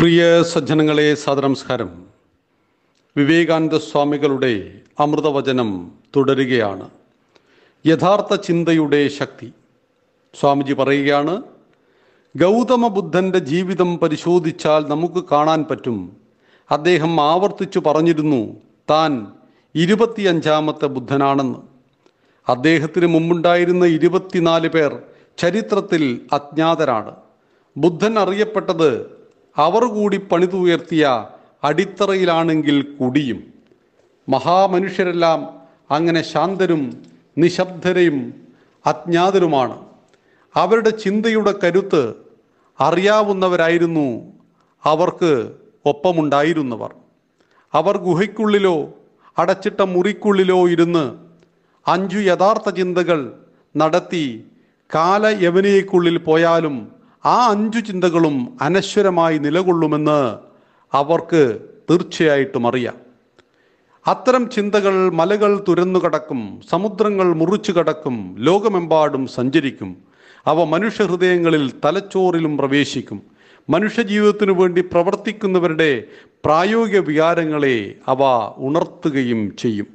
പ്രിയ സജ്ജനങ്ങളെ സാദനമസ്കാരം വിവേകാനന്ദ സ്വാമികളുടെ അമൃതവചനം തുടരുകയാണ് യഥാർത്ഥ ചിന്തയുടെ ശക്തി സ്വാമിജി പറയുകയാണ് ഗൗതമ ബുദ്ധൻ്റെ ജീവിതം പരിശോധിച്ചാൽ നമുക്ക് കാണാൻ പറ്റും അദ്ദേഹം ആവർത്തിച്ചു പറഞ്ഞിരുന്നു താൻ ഇരുപത്തിയഞ്ചാമത്തെ ബുദ്ധനാണെന്ന് അദ്ദേഹത്തിന് മുമ്പുണ്ടായിരുന്ന ഇരുപത്തിനാല് പേർ ചരിത്രത്തിൽ അജ്ഞാതരാണ് ബുദ്ധൻ അറിയപ്പെട്ടത് അവർ കൂടി പണിതുയർത്തിയ അടിത്തറയിലാണെങ്കിൽ കുടിയും മഹാമനുഷ്യരെല്ലാം അങ്ങനെ ശാന്തരും നിശബ്ദരയും അജ്ഞാതരുമാണ് അവരുടെ ചിന്തയുടെ കരുത്ത് അറിയാവുന്നവരായിരുന്നു അവർക്ക് ഒപ്പമുണ്ടായിരുന്നവർ അവർ ഗുഹയ്ക്കുള്ളിലോ അടച്ചിട്ട മുറിക്കുള്ളിലോ ഇരുന്ന് അഞ്ചു യഥാർത്ഥ ചിന്തകൾ നടത്തി കാല യവനയ്ക്കുള്ളിൽ പോയാലും ആ അഞ്ചു ചിന്തകളും അനശ്വരമായി നിലകൊള്ളുമെന്ന് അവർക്ക് തീർച്ചയായിട്ടും അറിയാം അത്തരം ചിന്തകൾ മലകൾ തുരന്നു കടക്കും സമുദ്രങ്ങൾ മുറിച്ചു കടക്കും ലോകമെമ്പാടും സഞ്ചരിക്കും അവ മനുഷ്യ ഹൃദയങ്ങളിൽ തലച്ചോറിലും പ്രവേശിക്കും മനുഷ്യജീവിതത്തിനു വേണ്ടി പ്രവർത്തിക്കുന്നവരുടെ പ്രായോഗിക വികാരങ്ങളെ അവ ഉണർത്തുകയും ചെയ്യും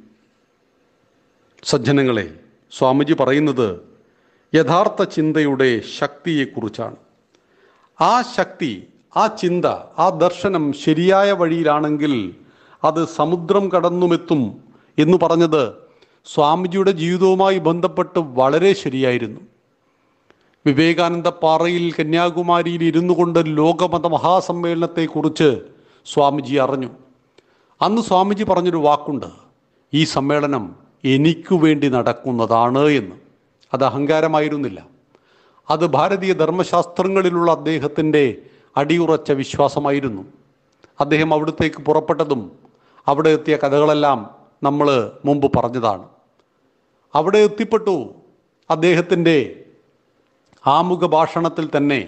സജ്ജനങ്ങളെ സ്വാമിജി പറയുന്നത് യഥാർത്ഥ ചിന്തയുടെ ശക്തിയെക്കുറിച്ചാണ് ആ ശക്തി ആ ചിന്ത ആ ദർശനം ശരിയായ വഴിയിലാണെങ്കിൽ അത് സമുദ്രം കടന്നുമെത്തും എന്ന് പറഞ്ഞത് സ്വാമിജിയുടെ ജീവിതവുമായി ബന്ധപ്പെട്ട് വളരെ ശരിയായിരുന്നു വിവേകാനന്ദ പാറയിൽ കന്യാകുമാരിയിൽ ഇരുന്നു കൊണ്ട് ലോകമത മഹാസമ്മേളനത്തെക്കുറിച്ച് സ്വാമിജി അറിഞ്ഞു അന്ന് സ്വാമിജി പറഞ്ഞൊരു വാക്കുണ്ട് ഈ സമ്മേളനം എനിക്കു വേണ്ടി നടക്കുന്നതാണ് എന്ന് അത് അഹങ്കാരമായിരുന്നില്ല അത് ഭാരതീയ ധർമ്മശാസ്ത്രങ്ങളിലുള്ള അദ്ദേഹത്തിൻ്റെ അടിയുറച്ച വിശ്വാസമായിരുന്നു അദ്ദേഹം അവിടത്തേക്ക് പുറപ്പെട്ടതും അവിടെ എത്തിയ കഥകളെല്ലാം നമ്മൾ മുമ്പ് പറഞ്ഞതാണ് അവിടെ എത്തിപ്പെട്ടു അദ്ദേഹത്തിൻ്റെ ആമുഖ ഭാഷണത്തിൽ തന്നെ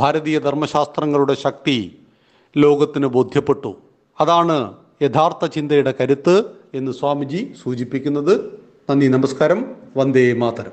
ഭാരതീയ ധർമ്മശാസ്ത്രങ്ങളുടെ ശക്തി ലോകത്തിന് ബോധ്യപ്പെട്ടു അതാണ് യഥാർത്ഥ ചിന്തയുടെ കരുത്ത് എന്ന് സ്വാമിജി സൂചിപ്പിക്കുന്നത് നന്ദി നമസ്കാരം വന്ദേ മാതരം